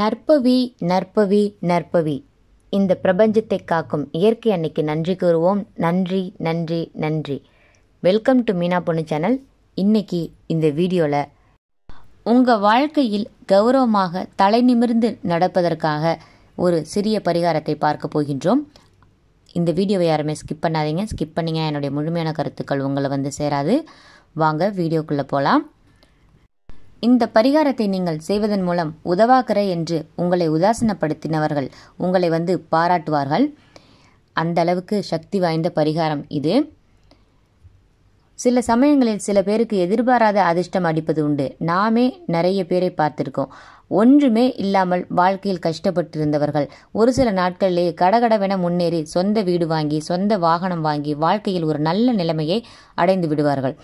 நற்பவி நற்பவி நற்பவி இந்த பிரபஞ்சத்தை காக்கும் இயற்கை அன்னைக்கு நன்றி கூறுவோம் நன்றி நன்றி நன்றி வெல்கம் டு மீனா பொண்ணு சேனல் இன்னைக்கு இந்த வீடியோவில் உங்கள் வாழ்க்கையில் கௌரவமாக தலை நிமிர்ந்து நடப்பதற்காக ஒரு சிறிய பரிகாரத்தை பார்க்க போகின்றோம் இந்த வீடியோவை யாருமே ஸ்கிப் பண்ணாதீங்க ஸ்கிப் பண்ணிங்க என்னுடைய முழுமையான கருத்துக்கள் உங்களை வந்து சேராது வாங்க வீடியோக்குள்ளே போகலாம் இந்த பரிகாரத்தை நீங்கள் செய்வதன் மூலம் உதவாக்கிற என்று உங்களை உதாசனப்படுத்தினவர்கள் உங்களை வந்து பாராட்டுவார்கள் அந்த அளவுக்கு சக்தி வாய்ந்த பரிகாரம் இது சில சமயங்களில் சில பேருக்கு எதிர்பாராத அதிர்ஷ்டம் அடிப்பது உண்டு நாமே நிறைய பேரை பார்த்திருக்கோம் ஒன்றுமே இல்லாமல் வாழ்க்கையில் கஷ்டப்பட்டிருந்தவர்கள் ஒரு சில நாட்களிலே கடகடவென முன்னேறி சொந்த வீடு வாங்கி சொந்த வாகனம் வாங்கி வாழ்க்கையில் ஒரு நல்ல நிலைமையை அடைந்து விடுவார்கள்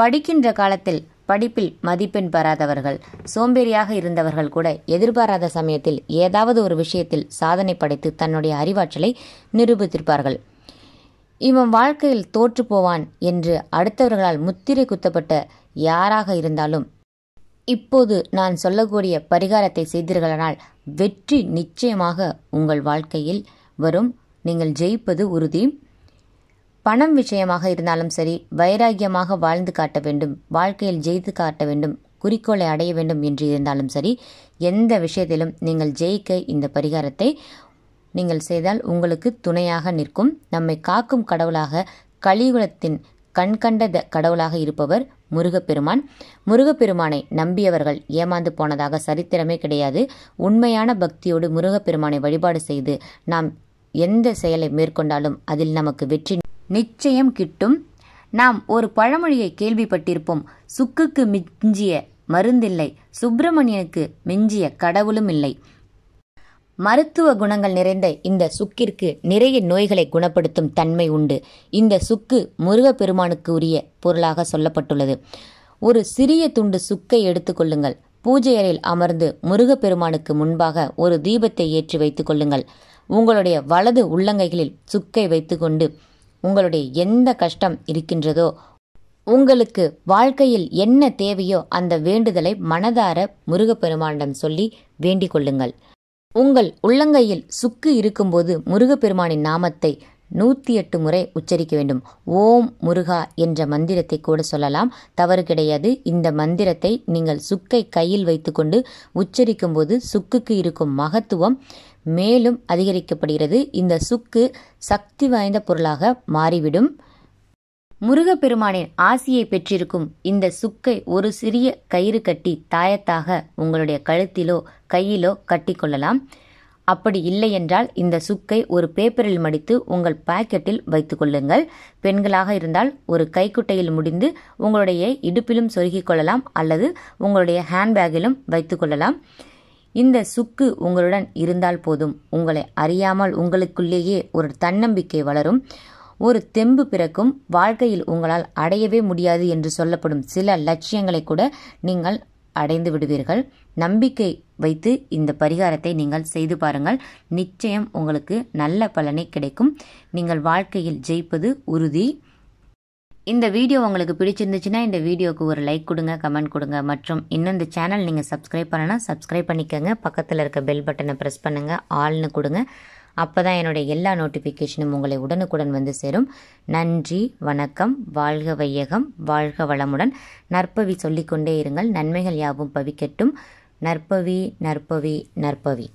படிக்கின்ற காலத்தில் படிப்பில் மதிப்பெண் பெறாதவர்கள் சோம்பேறியாக இருந்தவர்கள் கூட எதிர்பாராத சமயத்தில் ஏதாவது ஒரு விஷயத்தில் சாதனை படைத்து தன்னுடைய அறிவாற்றலை நிரூபித்திருப்பார்கள் இவன் வாழ்க்கையில் தோற்று போவான் என்று அடுத்தவர்களால் முத்திரை குத்தப்பட்ட யாராக இருந்தாலும் இப்போது நான் சொல்லக்கூடிய பரிகாரத்தை செய்தீர்களானால் வெற்றி நிச்சயமாக உங்கள் வாழ்க்கையில் வரும் நீங்கள் ஜெயிப்பது உறுதி பணம் விஷயமாக இருந்தாலும் சரி வைராகியமாக வாழ்ந்து காட்ட வேண்டும் வாழ்க்கையில் ஜெயித்து காட்ட வேண்டும் குறிக்கோளை அடைய வேண்டும் என்று இருந்தாலும் சரி எந்த விஷயத்திலும் நீங்கள் ஜெயிக்க இந்த பரிகாரத்தை நீங்கள் செய்தால் உங்களுக்கு துணையாக நிற்கும் நம்மை காக்கும் கடவுளாக கலியுகத்தின் கண்கண்ட கடவுளாக இருப்பவர் முருகப்பெருமான் முருகப்பெருமானை நம்பியவர்கள் ஏமாந்து போனதாக சரித்திரமே கிடையாது உண்மையான பக்தியோடு முருகப்பெருமானை வழிபாடு செய்து நாம் எந்த செயலை மேற்கொண்டாலும் அதில் நமக்கு வெற்றி நிச்சயம் கிட்டும் நாம் ஒரு பழமொழியை கேள்விப்பட்டிருப்போம் சுக்குக்கு மிஞ்சிய மருந்தில்லை சுப்பிரமணியனுக்கு மிஞ்சிய கடவுளும் இல்லை மருத்துவ குணங்கள் நிறைந்த இந்த சுக்கிற்கு நிறைய நோய்களை குணப்படுத்தும் தன்மை உண்டு இந்த சுக்கு முருகப்பெருமானுக்கு உரிய பொருளாக சொல்லப்பட்டுள்ளது ஒரு சிறிய துண்டு சுக்கை எடுத்துக்கொள்ளுங்கள் பூஜை அமர்ந்து முருகப்பெருமானுக்கு முன்பாக ஒரு தீபத்தை ஏற்றி வைத்துக் கொள்ளுங்கள் உங்களுடைய வலது உள்ளங்கைகளில் சுக்கை வைத்துக்கொண்டு உங்களுடைய எந்த கஷ்டம் இருக்கின்றதோ உங்களுக்கு வாழ்க்கையில் என்ன தேவையோ அந்த வேண்டுதலை மனதார முருகப்பெருமானிடம் சொல்லி வேண்டிக் கொள்ளுங்கள் உங்கள் உள்ளங்கையில் சுக்கு இருக்கும்போது முருகப்பெருமானின் நாமத்தை நூற்றி எட்டு முறை உச்சரிக்க வேண்டும் ஓம் முருகா என்ற மந்திரத்தை கூட சொல்லலாம் தவறு கிடையாது இந்த மந்திரத்தை நீங்கள் சுக்கை கையில் வைத்துக்கொண்டு உச்சரிக்கும் போது சுக்குக்கு இருக்கும் மகத்துவம் மேலும் அதிகரிக்கப்படுகிறது இந்த சுக்கு சக்தி வாய்ந்த பொருளாக மாறிவிடும் முருகப்பெருமானின் ஆசியை பெற்றிருக்கும் இந்த சுக்கை ஒரு சிறிய கயிறு கட்டி தாயத்தாக உங்களுடைய கழுத்திலோ கையிலோ கட்டிக்கொள்ளலாம் அப்படி இல்லையென்றால் இந்த சுக்கை ஒரு பேப்பரில் மடித்து உங்கள் பாக்கெட்டில் வைத்து கொள்ளுங்கள் பெண்களாக இருந்தால் ஒரு கைக்குட்டையில் முடிந்து உங்களுடைய இடுப்பிலும் சொருகிக் கொள்ளலாம் அல்லது உங்களுடைய ஹேண்ட்பேக்கிலும் வைத்து கொள்ளலாம் இந்த சுக்கு உங்களுடன் இருந்தால் போதும் உங்களை அறியாமல் உங்களுக்குள்ளேயே ஒரு தன்னம்பிக்கை வளரும் ஒரு தெம்பு பிறக்கும் வாழ்க்கையில் உங்களால் அடையவே முடியாது என்று சொல்லப்படும் சில லட்சியங்களை கூட நீங்கள் அடைந்து விடுவீர்கள் நம்பிக்கை வைத்து இந்த பரிகாரத்தை நீங்கள் செய்து பாருங்கள் நிச்சயம் உங்களுக்கு நல்ல பலனை கிடைக்கும் நீங்கள் வாழ்க்கையில் ஜெயிப்பது உறுதி இந்த வீடியோ உங்களுக்கு பிடிச்சிருந்துச்சுன்னா இந்த வீடியோவுக்கு ஒரு லைக் கொடுங்க கமெண்ட் கொடுங்க மற்றும் இன்னும் இந்த சேனல் நீங்கள் சப்ஸ்கிரைப் பண்ணனா சப்ஸ்கிரைப் பண்ணிக்கோங்க பக்கத்தில் இருக்க பெல் பட்டனை ப்ரெஸ் பண்ணுங்கள் ஆள்னு கொடுங்க அப்போ தான் என்னுடைய எல்லா நோட்டிஃபிகேஷனும் உங்களை உடனுக்குடன் வந்து சேரும் நன்றி வணக்கம் வாழ்க வையகம் வாழ்க வளமுடன் நற்பவி சொல்லிக்கொண்டே இருங்கள் நன்மைகள் யாவும் பவிக்கட்டும் நற்பவி நற்பவி நற்பவி